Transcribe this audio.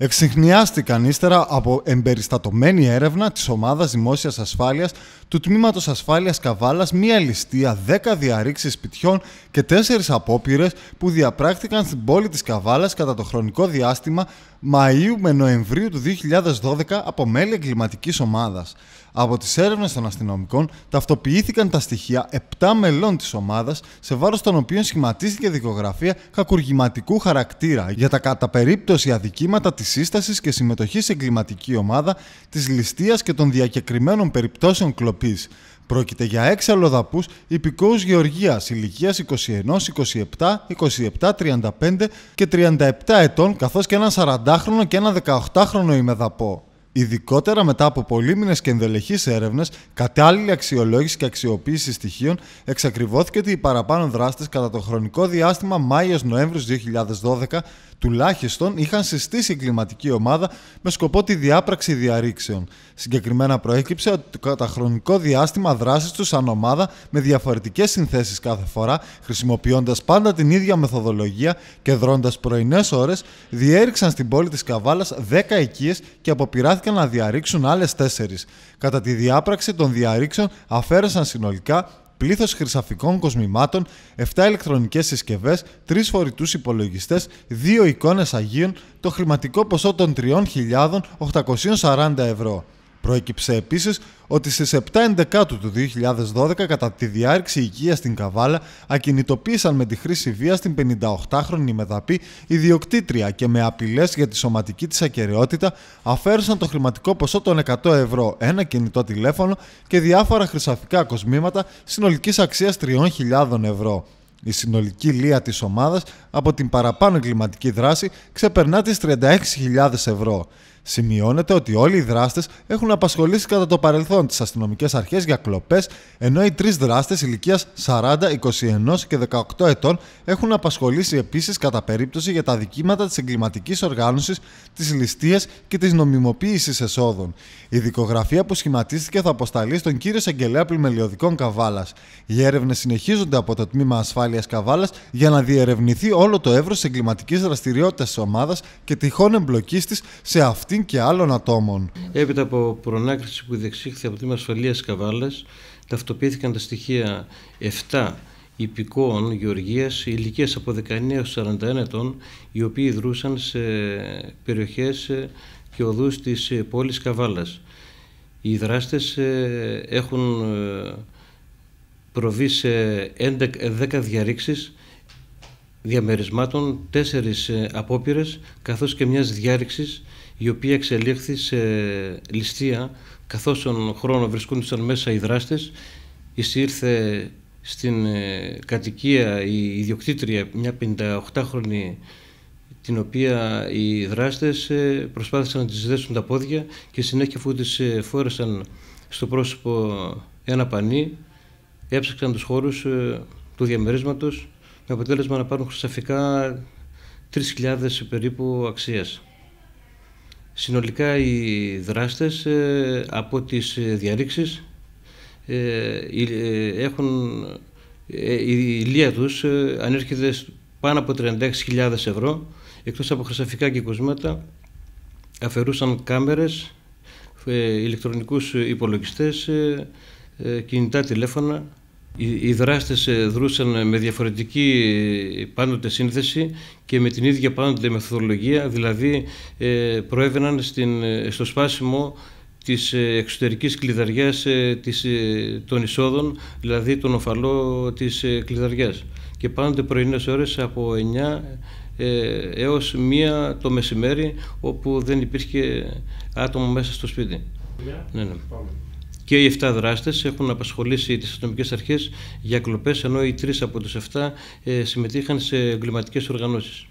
Εξυγχνιάστηκαν ύστερα από εμπεριστατωμένη έρευνα της Ομάδας Δημόσιας Ασφάλειας του Τμήματος Ασφάλειας Καβάλας μία ληστεία 10 διαρρήξεις σπιτιών και 4 απόπειρες που διαπράχθηκαν στην πόλη της Καβάλας κατά το χρονικό διάστημα Μαΐου με Νοεμβρίου του 2012 από μέλη εγκληματικής ομάδας. Από τις έρευνες των αστυνομικών ταυτοποιήθηκαν τα στοιχεία 7 μελών της ομάδας σε βάρος των οποίων σχηματίστηκε δικογραφία κακουργηματικού χαρακτήρα για τα κατά περίπτωση αδικήματα της σύστασης και συμμετοχής σε εγκληματική ομάδα, της ληστείας και των διακεκριμένων περιπτώσεων κλοπής. Πρόκειται για έξι αλλοδαπού υπηκόους Γεωργίας ηλικίας 21, 27, 27, 35 και 37 ετών, καθώς και έναν 40χρονο και έναν 18χρονο ημεδαπό. Ειδικότερα μετά από πολλοί μήνες και ενδελεχείς έρευνες, κατάλληλη αξιολόγηση και αξιοποίηση στοιχείων εξακριβώθηκε ότι οι παραπάνω δράστες κατά το χρονικό διάστημα Μάιο-Νοέμβρη 2012 τουλάχιστον είχαν συστήσει κλιματική ομάδα με σκοπό τη διάπραξη διαρρήξεων. Συγκεκριμένα προέκυψε ότι το καταχρονικό διάστημα δράσης τους σαν ομάδα με διαφορετικές συνθέσεις κάθε φορά, χρησιμοποιώντας πάντα την ίδια μεθοδολογία και δρώντα πρωινές ώρες, διέριξαν στην πόλη της Καβάλας 10 οικίες και αποπειράθηκαν να διαρρήξουν άλλες 4. Κατά τη διάπραξη των διαρρήξεων, αφαίρεσαν συνολικά πλήθος χρυσαφικών κοσμημάτων, 7 ηλεκτρονικές συσκευές, 3 φορητούς υπολογιστές, 2 εικόνες Αγίων, το χρηματικό ποσό των 3.840 ευρώ. Προέκυψε επίσης ότι στις 7 Εντεκάτου του 2012, κατά τη διάρκεια υγεία στην Καβάλα, ακινητοποίησαν με τη χρήση βίας την 58χρονη Μεδαπή ιδιοκτήτρια και με απειλές για τη σωματική της ακεραιότητα αφαίρεσαν το χρηματικό ποσό των 100 ευρώ, ένα κινητό τηλέφωνο και διάφορα χρυσαφικά κοσμήματα συνολικής αξίας 3.000 ευρώ. Η συνολική λία της ομάδας από την παραπάνω κλιματική δράση ξεπερνά τις 36.000 ευρώ. Σημειώνεται ότι όλοι οι δράστες έχουν απασχολήσει κατά το παρελθόν τις αστυνομικές αρχές για κλοπές, ενώ οι τρεις δράστες ηλικίας 40, 21 και 18 ετών έχουν απασχολήσει επίσης κατά περίπτωση για τα δικήματα της εγκληματικής οργάνωσης, τη ληστεία και της νομιμοποίησης εσόδων. Η δικογραφία που σχηματίστηκε θα αποσταλεί στον κύριο Σαγγελέα Πλημελιωδικών Καβάλας. Οι έρευνες συνεχίζονται από το τμήμα ασφάλειας Καβάλας για να διερευνηθεί όλο το εύρος εγκληματικής δραστηριότητας της ομάδας και τυχόν εμπλοκής της σε αυτή και άλλων ατόμων. Έπειτα από προνάκριση που διεξήχθη από την ασφαλεία Καβάλα, ταυτοποιήθηκαν τα στοιχεία 7 υπηκόων γεωργίας ηλικίας από 19 έως 41 ετών οι οποίοι δρούσαν σε περιοχές ε, και οδούς της ε, πόλης Καβάλας. Οι δράστες ε, έχουν προβεί σε 10 διαρρήξεις διαμερισμάτων, 4 απόπειρες καθώς και μιας διάρρηξης η οποία εξελίχθη σε ληστεία καθώς τον χρόνο βρισκόντουσαν μέσα οι δράστες εισήρθε στην ε, κατοικία η ιδιοκτήτρια μια 58χρονη την οποία οι δράστες ε, προσπάθησαν να της δέσουν τα πόδια και συνέχεια αφού της ε, φόρεσαν στο πρόσωπο ένα πανί έψαξαν τους χώρους του διαμερίσματος με αποτέλεσμα να πάρουν χρυσαφικά 3.000 περίπου αξίας. Συνολικά οι δράστες ε, από τις ε, διαρρήξεις ε, έχουν, η ηλία τους ανέρχεται πάνω από 36.000 ευρώ εκτός από χρυσαφικά και κοσμάτα αφαιρούσαν κάμερες, ηλεκτρονικούς υπολογιστές, κινητά τηλέφωνα οι δράστες ε, δρούσαν με διαφορετική πάντοτε σύνθεση και με την ίδια πάντοτε μεθοδολογία, δηλαδή ε, προέβαιναν στην, ε, στο σπάσιμο της εξωτερικής κλειδαριάς της, των εισόδων, δηλαδή τον οφαλό της κλειδαριάς. Και πάντοτε πρωινές ώρες από 9 έως 1 το μεσημέρι, όπου δεν υπήρχε άτομο μέσα στο σπίτι. Ναι, ναι και οι 7 δράστες έχουν απασχολήσει τις αστυνομικέ αρχές για κλοπές, ενώ οι 3 από τους 7 ε, συμμετείχαν σε εγκληματικές οργανώσεις.